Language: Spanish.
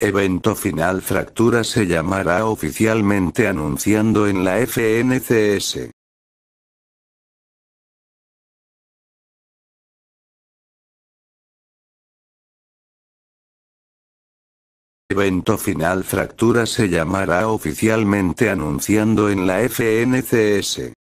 Evento final Fractura se llamará oficialmente anunciando en la FNCS. Evento final Fractura se llamará oficialmente anunciando en la FNCS.